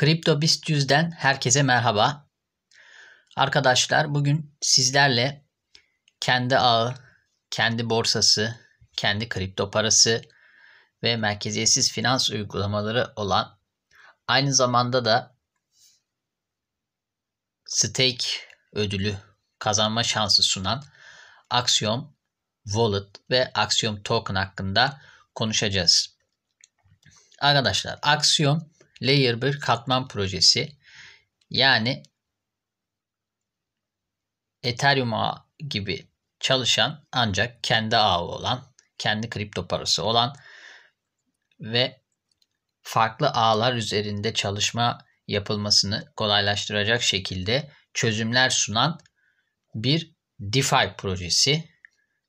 Kripto Kriptobist 100'den herkese merhaba. Arkadaşlar bugün sizlerle kendi ağı, kendi borsası, kendi kripto parası ve merkeziyetsiz finans uygulamaları olan aynı zamanda da stake ödülü kazanma şansı sunan Axiom Wallet ve Axiom Token hakkında konuşacağız. Arkadaşlar Axiom Layer 1 katman projesi. Yani Ethereum ağı gibi çalışan ancak kendi ağı olan, kendi kripto parası olan ve farklı ağlar üzerinde çalışma yapılmasını kolaylaştıracak şekilde çözümler sunan bir DeFi projesi.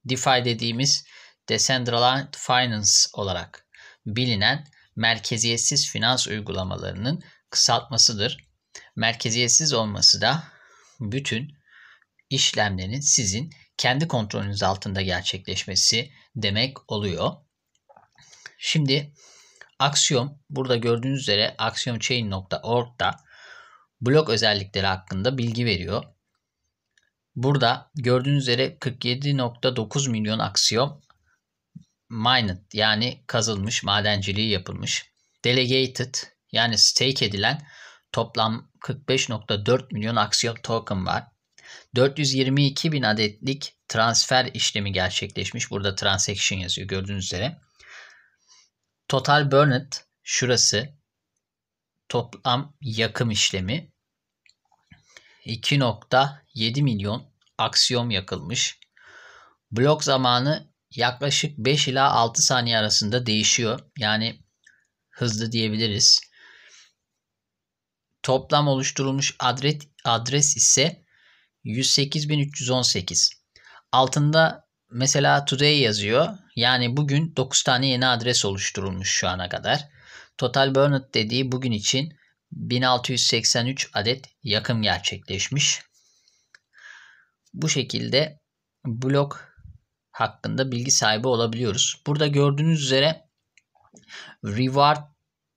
DeFi dediğimiz Decentralized Finance olarak bilinen merkeziyetsiz finans uygulamalarının kısaltmasıdır. Merkeziyetsiz olması da bütün işlemlerin sizin kendi kontrolünüz altında gerçekleşmesi demek oluyor. Şimdi Axiom burada gördüğünüz üzere axiomchain.org'da blok özellikleri hakkında bilgi veriyor. Burada gördüğünüz üzere 47.9 milyon aksiyom mined yani kazılmış, madenciliği yapılmış. Delegated yani stake edilen toplam 45.4 milyon aksiyon token var. 422 bin adetlik transfer işlemi gerçekleşmiş. Burada transaction yazıyor gördüğünüz üzere. Total burned şurası toplam yakım işlemi 2.7 milyon aksiyon yakılmış. Blok zamanı yaklaşık 5 ila 6 saniye arasında değişiyor. Yani hızlı diyebiliriz. Toplam oluşturulmuş adres, adres ise 108.318. Altında mesela today yazıyor. Yani bugün 9 tane yeni adres oluşturulmuş şu ana kadar. Total burnout dediği bugün için 1683 adet yakım gerçekleşmiş. Bu şekilde blok hakkında bilgi sahibi olabiliyoruz. Burada gördüğünüz üzere reward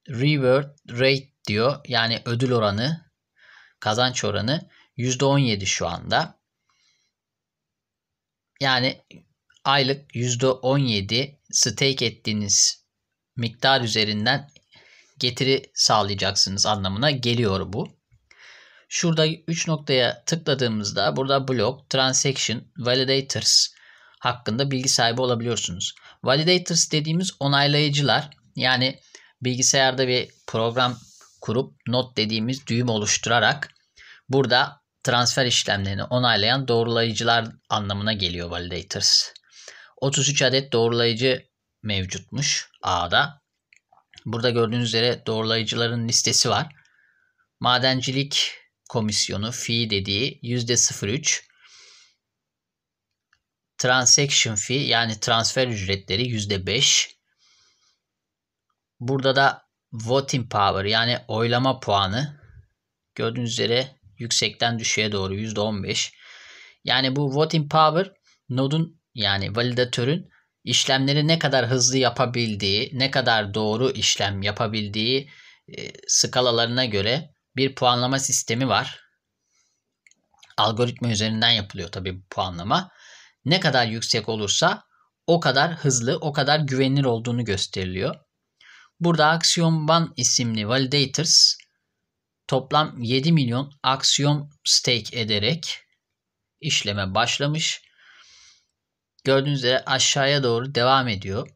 reward rate diyor. Yani ödül oranı, kazanç oranı %17 şu anda. Yani aylık %17 stake ettiğiniz miktar üzerinden getiri sağlayacaksınız anlamına geliyor bu. Şurada 3 noktaya tıkladığımızda burada block, transaction, validators, hakkında bilgi sahibi olabiliyorsunuz. Validators dediğimiz onaylayıcılar yani bilgisayarda bir program kurup not dediğimiz düğüm oluşturarak burada transfer işlemlerini onaylayan doğrulayıcılar anlamına geliyor validators. 33 adet doğrulayıcı mevcutmuş ağda. Burada gördüğünüz üzere doğrulayıcıların listesi var. Madencilik komisyonu fi dediği %03 transaction fee yani transfer ücretleri %5. Burada da voting power yani oylama puanı gördüğünüz üzere yüksekten düşüğe doğru %15. Yani bu voting power nodun yani validatörün işlemleri ne kadar hızlı yapabildiği, ne kadar doğru işlem yapabildiği e, skalalarına göre bir puanlama sistemi var. Algoritma üzerinden yapılıyor tabii bu puanlama ne kadar yüksek olursa o kadar hızlı, o kadar güvenilir olduğunu gösteriliyor. Burada Axiom One isimli validators toplam 7 milyon Axiom stake ederek işleme başlamış. Gördüğünüz üzere aşağıya doğru devam ediyor.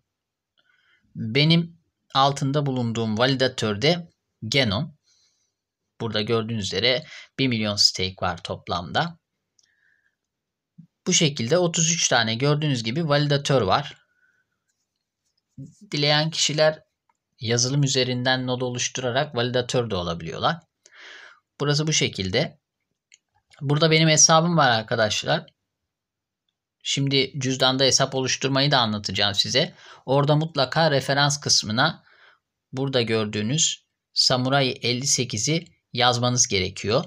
Benim altında bulunduğum validatörde Genon. Burada gördüğünüz üzere 1 milyon stake var toplamda. Bu şekilde 33 tane gördüğünüz gibi validatör var. Dileyen kişiler yazılım üzerinden node oluşturarak validatör de olabiliyorlar. Burası bu şekilde. Burada benim hesabım var arkadaşlar. Şimdi cüzdanda hesap oluşturmayı da anlatacağım size. Orada mutlaka referans kısmına burada gördüğünüz Samurai 58'i yazmanız gerekiyor.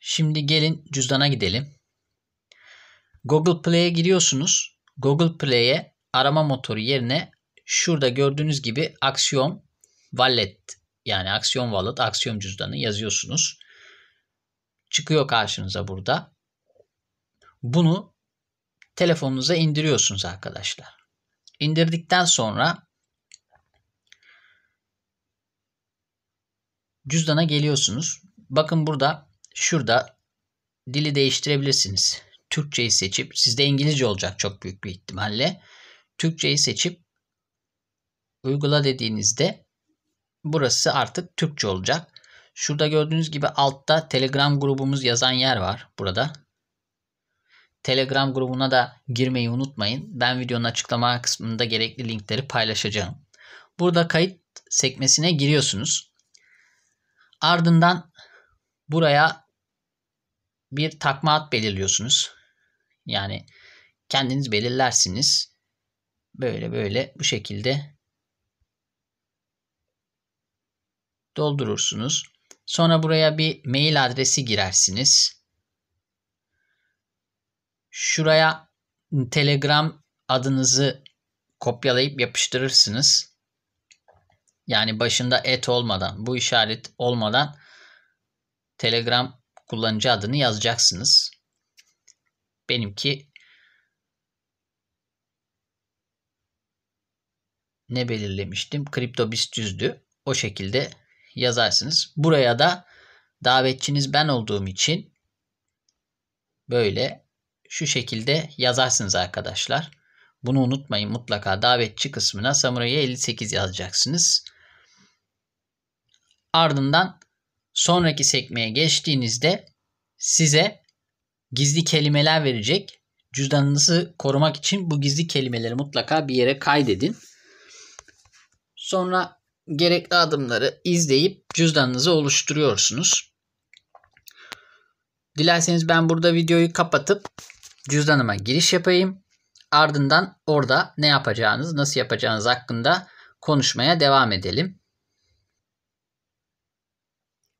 Şimdi gelin cüzdana gidelim. Google Play'e giriyorsunuz. Google Play'e arama motoru yerine şurada gördüğünüz gibi Axiom Wallet yani Axiom Wallet, Axiom cüzdanı yazıyorsunuz. Çıkıyor karşınıza burada. Bunu telefonunuza indiriyorsunuz arkadaşlar. İndirdikten sonra cüzdana geliyorsunuz. Bakın burada şurada dili değiştirebilirsiniz. Türkçeyi seçip sizde İngilizce olacak çok büyük bir ihtimalle. Türkçeyi seçip uygula dediğinizde burası artık Türkçe olacak. Şurada gördüğünüz gibi altta Telegram grubumuz yazan yer var burada. Telegram grubuna da girmeyi unutmayın. Ben videonun açıklama kısmında gerekli linkleri paylaşacağım. Burada kayıt sekmesine giriyorsunuz. Ardından buraya bir takma ad belirliyorsunuz. Yani kendiniz belirlersiniz. Böyle böyle bu şekilde doldurursunuz. Sonra buraya bir mail adresi girersiniz. Şuraya Telegram adınızı kopyalayıp yapıştırırsınız. Yani başında et olmadan, bu işaret olmadan Telegram kullanıcı adını yazacaksınız. Benimki ne belirlemiştim? Kriptobist yüzdü. O şekilde yazarsınız. Buraya da davetçiniz ben olduğum için böyle şu şekilde yazarsınız arkadaşlar. Bunu unutmayın mutlaka davetçi kısmına Samurai'ye 58 yazacaksınız. Ardından sonraki sekmeye geçtiğinizde size gizli kelimeler verecek. Cüzdanınızı korumak için bu gizli kelimeleri mutlaka bir yere kaydedin. Sonra gerekli adımları izleyip cüzdanınızı oluşturuyorsunuz. Dilerseniz ben burada videoyu kapatıp cüzdanıma giriş yapayım. Ardından orada ne yapacağınız, nasıl yapacağınız hakkında konuşmaya devam edelim.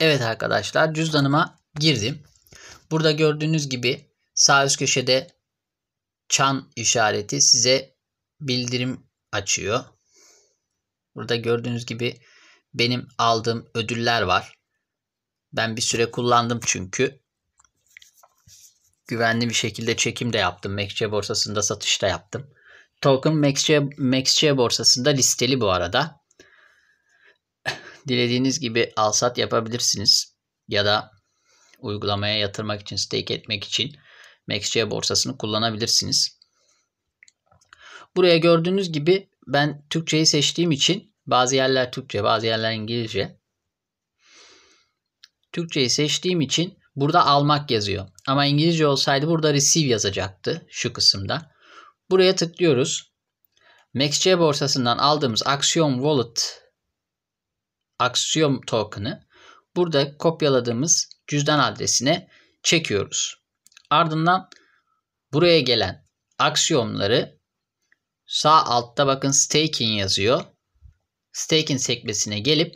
Evet arkadaşlar cüzdanıma girdim. Burada gördüğünüz gibi sağ üst köşede çan işareti size bildirim açıyor. Burada gördüğünüz gibi benim aldığım ödüller var. Ben bir süre kullandım çünkü. Güvenli bir şekilde çekim de yaptım. MaxC borsasında satış da yaptım. Token MaxC, MaxC borsasında listeli bu arada dilediğiniz gibi alsat yapabilirsiniz ya da uygulamaya yatırmak için, stake etmek için MaxC borsasını kullanabilirsiniz. Buraya gördüğünüz gibi ben Türkçeyi seçtiğim için bazı yerler Türkçe, bazı yerler İngilizce. Türkçeyi seçtiğim için burada almak yazıyor. Ama İngilizce olsaydı burada receive yazacaktı şu kısımda. Buraya tıklıyoruz. MaxC borsasından aldığımız aksiyon Wallet Aksiyom token'ı burada kopyaladığımız cüzdan adresine çekiyoruz. Ardından buraya gelen aksiyomları sağ altta bakın staking yazıyor. Staking sekmesine gelip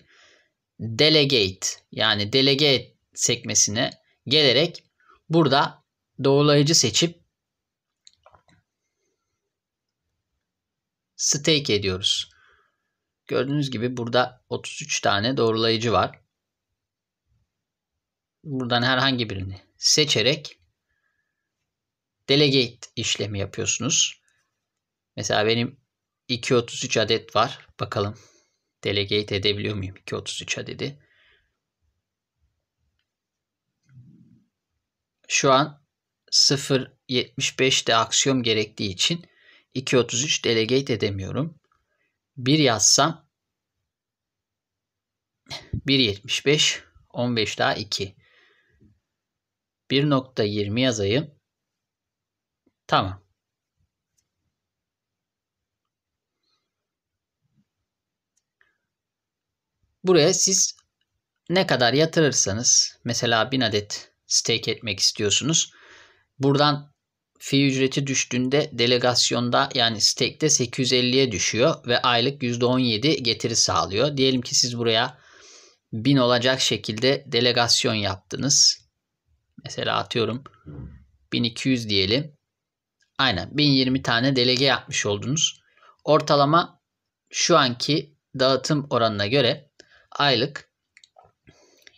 delegate yani delegate sekmesine gelerek burada doğrulayıcı seçip stake ediyoruz. Gördüğünüz gibi burada 33 tane doğrulayıcı var. Buradan herhangi birini seçerek delegate işlemi yapıyorsunuz. Mesela benim 233 adet var. Bakalım delegate edebiliyor muyum 233 adedi. Şu an 075 de aksiyom gerektiği için 2.33 delegate edemiyorum. 1 yazsam 1.75 15 daha 2 1.20 yazayım. Tamam. Buraya siz ne kadar yatırırsanız mesela 1000 adet stake etmek istiyorsunuz. Buradan fi ücreti düştüğünde delegasyonda yani stekte 850'ye düşüyor ve aylık %17 getiri sağlıyor. Diyelim ki siz buraya 1000 olacak şekilde delegasyon yaptınız. Mesela atıyorum 1200 diyelim. Aynen 1020 tane delege yapmış oldunuz. Ortalama şu anki dağıtım oranına göre aylık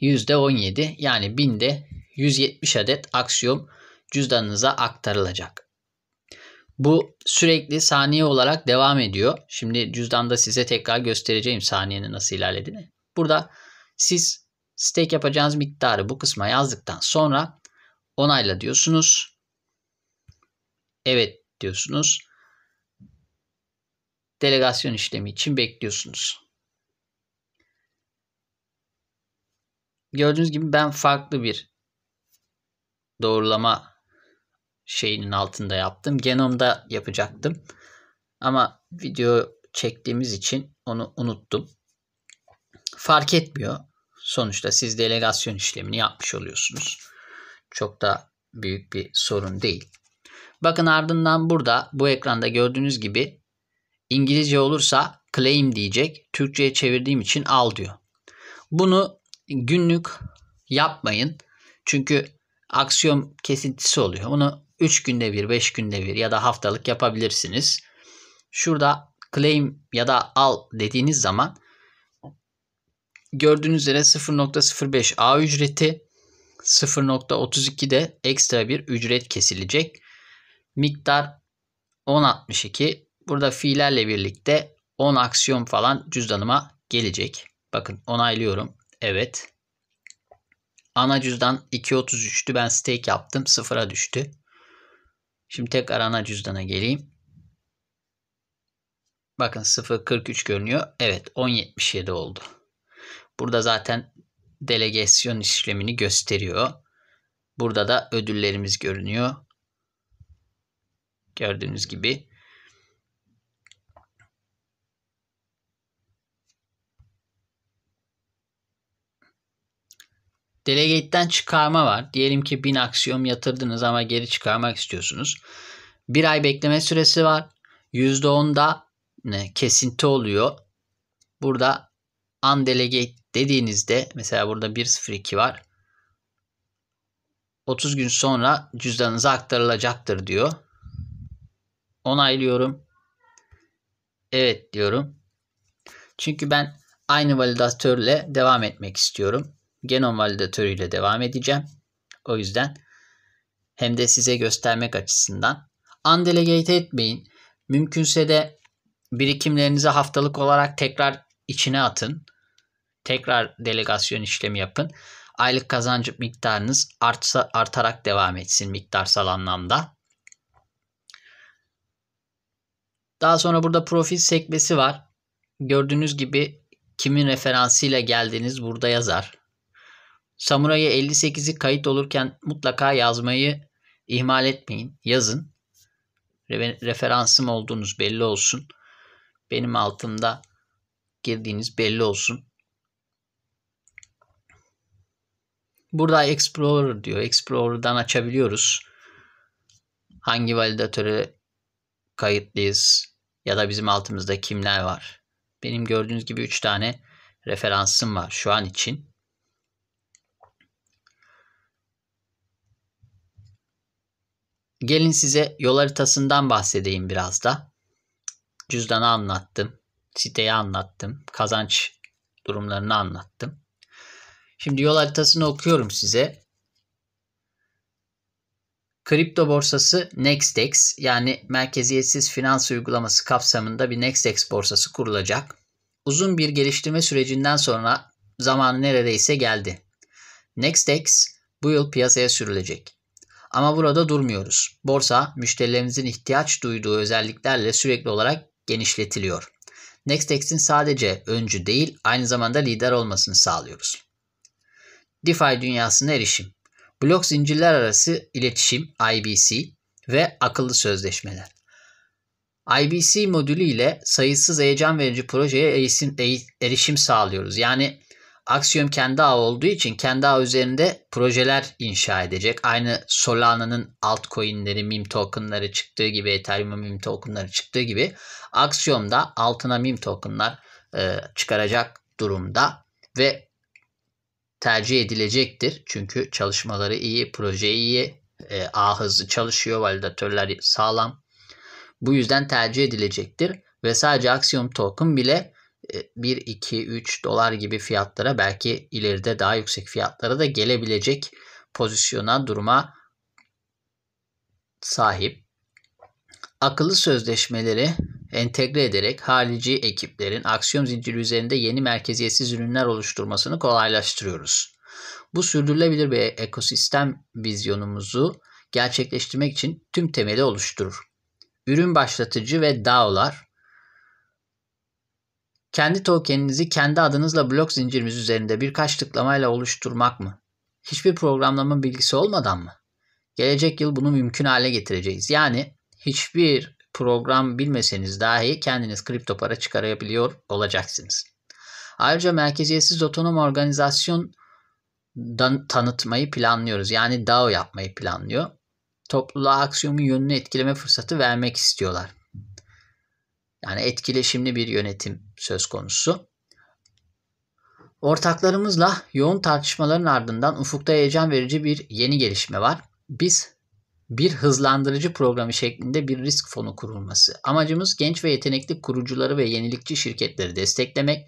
%17 yani 1000'de 170 adet aksiyon cüzdanınıza aktarılacak. Bu sürekli saniye olarak devam ediyor. Şimdi cüzdanda size tekrar göstereceğim saniyenin nasıl ilerlediğini. Burada siz stake yapacağınız miktarı bu kısma yazdıktan sonra onayla diyorsunuz. Evet diyorsunuz. Delegasyon işlemi için bekliyorsunuz. Gördüğünüz gibi ben farklı bir doğrulama şeyinin altında yaptım. Genomda yapacaktım. Ama video çektiğimiz için onu unuttum. Fark etmiyor. Sonuçta siz delegasyon işlemini yapmış oluyorsunuz. Çok da büyük bir sorun değil. Bakın ardından burada bu ekranda gördüğünüz gibi İngilizce olursa claim diyecek. Türkçe'ye çevirdiğim için al diyor. Bunu günlük yapmayın. Çünkü aksiyon kesintisi oluyor. Bunu 3 günde bir, 5 günde bir ya da haftalık yapabilirsiniz. Şurada claim ya da al dediğiniz zaman gördüğünüz üzere 0.05 A ücreti 0.32'de ekstra bir ücret kesilecek. Miktar 10.62. Burada fiillerle birlikte 10 aksiyon falan cüzdanıma gelecek. Bakın onaylıyorum. Evet. Ana cüzdan 2.33'tü. Ben stake yaptım. Sıfıra düştü. Şimdi tekrar ana cüzdana geleyim. Bakın 0.43 görünüyor. Evet 10.77 oldu. Burada zaten delegasyon işlemini gösteriyor. Burada da ödüllerimiz görünüyor. Gördüğünüz gibi. Delegate'den çıkarma var. Diyelim ki 1000 aksiyon yatırdınız ama geri çıkarmak istiyorsunuz. Bir ay bekleme süresi var. %10'da kesinti oluyor. Burada an undelegate dediğinizde mesela burada 1.02 var. 30 gün sonra cüzdanınıza aktarılacaktır diyor. Onaylıyorum. Evet diyorum. Çünkü ben aynı validatörle devam etmek istiyorum genom validatörüyle devam edeceğim. O yüzden hem de size göstermek açısından. Undelegate etmeyin. Mümkünse de birikimlerinizi haftalık olarak tekrar içine atın. Tekrar delegasyon işlemi yapın. Aylık kazancı miktarınız artsa, artarak devam etsin miktarsal anlamda. Daha sonra burada profil sekmesi var. Gördüğünüz gibi kimin referansıyla geldiğiniz burada yazar. Samuray'ı 58'i kayıt olurken mutlaka yazmayı ihmal etmeyin. Yazın. referansım olduğunuz belli olsun. Benim altımda girdiğiniz belli olsun. Burada Explorer diyor. Explorer'dan açabiliyoruz. Hangi validatörü kayıtlıyız ya da bizim altımızda kimler var. Benim gördüğünüz gibi 3 tane referansım var şu an için. Gelin size yol haritasından bahsedeyim biraz da. Cüzdanı anlattım, siteyi anlattım, kazanç durumlarını anlattım. Şimdi yol haritasını okuyorum size. Kripto borsası Nextex yani merkeziyetsiz finans uygulaması kapsamında bir Nextex borsası kurulacak. Uzun bir geliştirme sürecinden sonra zaman neredeyse geldi. Nextex bu yıl piyasaya sürülecek. Ama burada durmuyoruz. Borsa müşterilerimizin ihtiyaç duyduğu özelliklerle sürekli olarak genişletiliyor. Nextex'in sadece öncü değil aynı zamanda lider olmasını sağlıyoruz. DeFi dünyasına erişim. Blok zincirler arası iletişim IBC ve akıllı sözleşmeler. IBC modülü ile sayısız heyecan verici projeye erişim, erişim sağlıyoruz. Yani Axiom kendi ağ olduğu için kendi ağ üzerinde projeler inşa edecek. Aynı Solana'nın altcoin'leri, meme token'ları çıktığı gibi, Ethereum'a meme token'ları çıktığı gibi Axiom da altına meme token'lar e, çıkaracak durumda ve tercih edilecektir. Çünkü çalışmaları iyi, proje iyi, e, ağ hızlı çalışıyor, validatörler sağlam. Bu yüzden tercih edilecektir ve sadece Axiom token bile 1, 2, 3 dolar gibi fiyatlara belki ileride daha yüksek fiyatlara da gelebilecek pozisyona duruma sahip. Akıllı sözleşmeleri entegre ederek harici ekiplerin aksiyon zinciri üzerinde yeni merkeziyetsiz ürünler oluşturmasını kolaylaştırıyoruz. Bu sürdürülebilir bir ekosistem vizyonumuzu gerçekleştirmek için tüm temeli oluşturur. Ürün başlatıcı ve DAO'lar kendi tokeninizi kendi adınızla blok zincirimiz üzerinde birkaç tıklamayla oluşturmak mı? Hiçbir programlama bilgisi olmadan mı? Gelecek yıl bunu mümkün hale getireceğiz. Yani hiçbir program bilmeseniz dahi kendiniz kripto para çıkarabiliyor olacaksınız. Ayrıca merkeziyetsiz otonom organizasyon tanıtmayı planlıyoruz. Yani DAO yapmayı planlıyor. Topluluğa aksiyonun yönünü etkileme fırsatı vermek istiyorlar. Yani etkileşimli bir yönetim söz konusu. Ortaklarımızla yoğun tartışmaların ardından ufukta heyecan verici bir yeni gelişme var. Biz bir hızlandırıcı programı şeklinde bir risk fonu kurulması. Amacımız genç ve yetenekli kurucuları ve yenilikçi şirketleri desteklemek,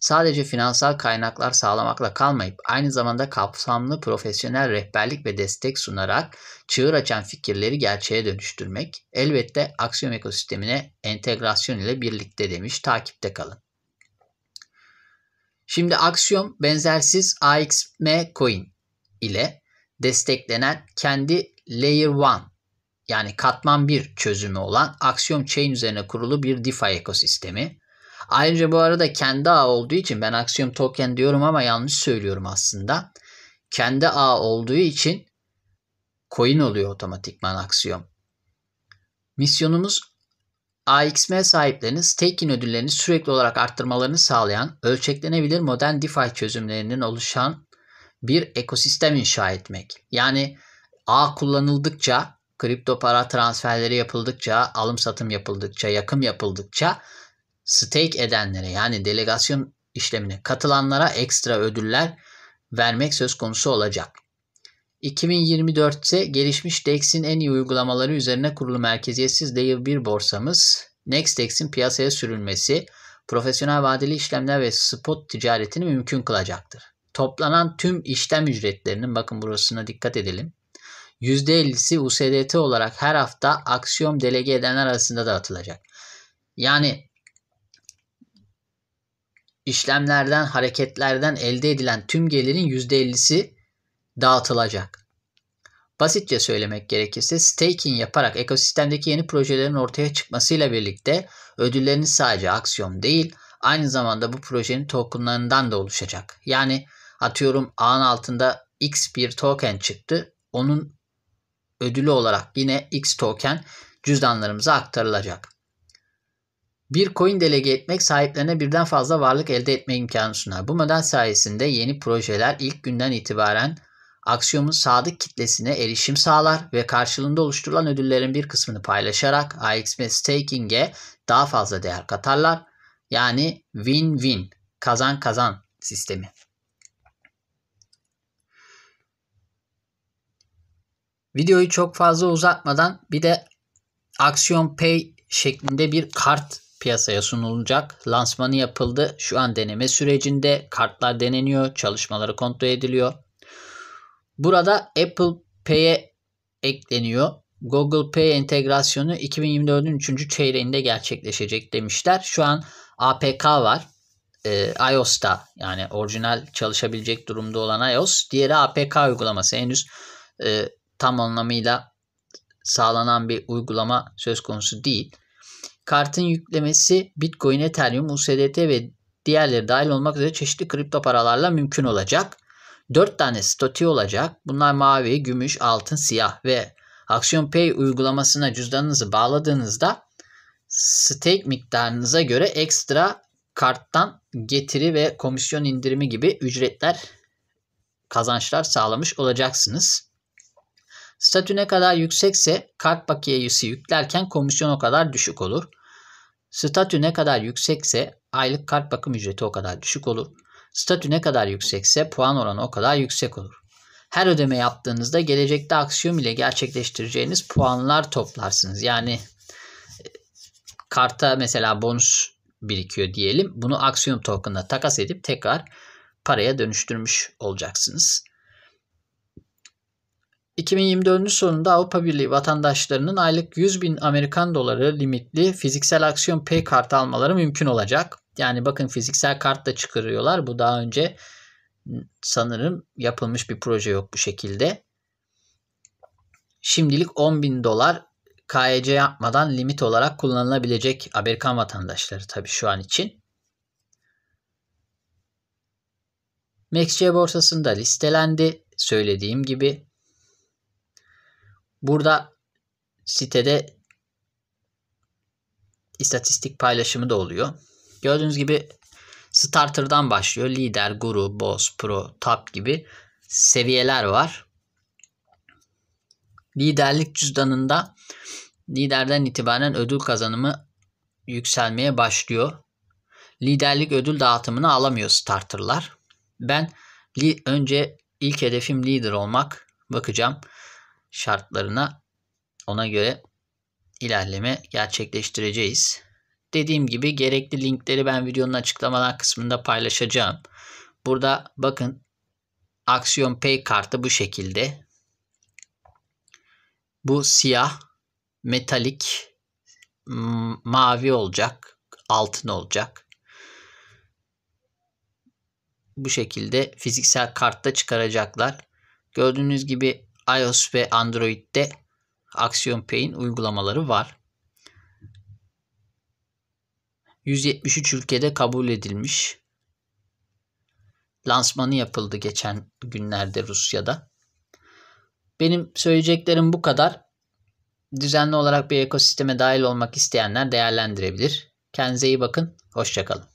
sadece finansal kaynaklar sağlamakla kalmayıp aynı zamanda kapsamlı profesyonel rehberlik ve destek sunarak çığır açan fikirleri gerçeğe dönüştürmek elbette aksiyon ekosistemine entegrasyon ile birlikte demiş takipte kalın. Şimdi aksiyon benzersiz AXM coin ile desteklenen kendi Layer 1 yani katman bir çözümü olan Axiom Chain üzerine kurulu bir DeFi ekosistemi Ayrıca bu arada kendi ağ olduğu için ben Axiom Token diyorum ama yanlış söylüyorum aslında. Kendi ağ olduğu için coin oluyor otomatikman Axiom. Misyonumuz AXM sahiplerinin staking ödüllerini sürekli olarak arttırmalarını sağlayan ölçeklenebilir modern DeFi çözümlerinin oluşan bir ekosistem inşa etmek. Yani ağ kullanıldıkça, kripto para transferleri yapıldıkça, alım satım yapıldıkça, yakım yapıldıkça stake edenlere yani delegasyon işlemine katılanlara ekstra ödüller vermek söz konusu olacak. 2024'te gelişmiş DEX'in en iyi uygulamaları üzerine kurulu merkeziyetsiz Layer 1 borsamız, Dex'in piyasaya sürülmesi, profesyonel vadeli işlemler ve spot ticaretini mümkün kılacaktır. Toplanan tüm işlem ücretlerinin bakın burasına dikkat edelim. %50'si USDT olarak her hafta aksiyon delege edenler arasında dağıtılacak. Yani işlemlerden, hareketlerden elde edilen tüm gelirin %50'si dağıtılacak. Basitçe söylemek gerekirse staking yaparak ekosistemdeki yeni projelerin ortaya çıkmasıyla birlikte ödülleriniz sadece aksiyon değil aynı zamanda bu projenin tokenlarından da oluşacak. Yani atıyorum ağın altında X bir token çıktı. Onun ödülü olarak yine X token cüzdanlarımıza aktarılacak. Bir coin delege etmek sahiplerine birden fazla varlık elde etme imkanı sunar. Bu model sayesinde yeni projeler ilk günden itibaren aksiyonun sadık kitlesine erişim sağlar ve karşılığında oluşturulan ödüllerin bir kısmını paylaşarak AX ve staking'e daha fazla değer katarlar. Yani win-win, kazan kazan sistemi. Videoyu çok fazla uzatmadan bir de aksiyon pay şeklinde bir kart piyasaya sunulacak. Lansmanı yapıldı. Şu an deneme sürecinde kartlar deneniyor, çalışmaları kontrol ediliyor. Burada Apple Pay'e ekleniyor. Google Pay entegrasyonu 2024'ün 3. çeyreğinde gerçekleşecek demişler. Şu an APK var. E, iOS'ta yani orijinal çalışabilecek durumda olan iOS. Diğeri APK uygulaması. Henüz e, tam anlamıyla sağlanan bir uygulama söz konusu değil. Kartın yüklemesi Bitcoin, Ethereum, USDT ve diğerleri dahil olmak üzere çeşitli kripto paralarla mümkün olacak. 4 tane statü olacak. Bunlar mavi, gümüş, altın, siyah ve Aksiyon Pay uygulamasına cüzdanınızı bağladığınızda stake miktarınıza göre ekstra karttan getiri ve komisyon indirimi gibi ücretler kazançlar sağlamış olacaksınız. Statü ne kadar yüksekse kart bakiyesi yüklerken komisyon o kadar düşük olur. Statü ne kadar yüksekse aylık kart bakım ücreti o kadar düşük olur. Statü ne kadar yüksekse puan oranı o kadar yüksek olur. Her ödeme yaptığınızda gelecekte aksiyon ile gerçekleştireceğiniz puanlar toplarsınız. Yani e, karta mesela bonus birikiyor diyelim. Bunu aksiyon token'la takas edip tekrar paraya dönüştürmüş olacaksınız. 2024'ün sonunda Avrupa Birliği vatandaşlarının aylık 100 bin Amerikan doları limitli fiziksel aksiyon pay kartı almaları mümkün olacak. Yani bakın fiziksel kart da çıkarıyorlar. Bu daha önce sanırım yapılmış bir proje yok bu şekilde. Şimdilik 10 bin dolar KYC e yapmadan limit olarak kullanılabilecek Amerikan vatandaşları tabii şu an için. MaxC borsasında listelendi söylediğim gibi. Burada sitede istatistik paylaşımı da oluyor. Gördüğünüz gibi starter'dan başlıyor. Lider, guru, boss, pro, top gibi seviyeler var. Liderlik cüzdanında liderden itibaren ödül kazanımı yükselmeye başlıyor. Liderlik ödül dağıtımını alamıyor starter'lar. Ben önce ilk hedefim lider olmak bakacağım şartlarına ona göre ilerleme gerçekleştireceğiz. Dediğim gibi gerekli linkleri ben videonun açıklamalar kısmında paylaşacağım. Burada bakın Aksiyon Pay kartı bu şekilde. Bu siyah, metalik, mavi olacak, altın olacak. Bu şekilde fiziksel kartta çıkaracaklar. Gördüğünüz gibi iOS ve Android'de Action Pay'in uygulamaları var. 173 ülkede kabul edilmiş. Lansmanı yapıldı geçen günlerde Rusya'da. Benim söyleyeceklerim bu kadar. Düzenli olarak bir ekosisteme dahil olmak isteyenler değerlendirebilir. Kendinize iyi bakın. Hoşçakalın.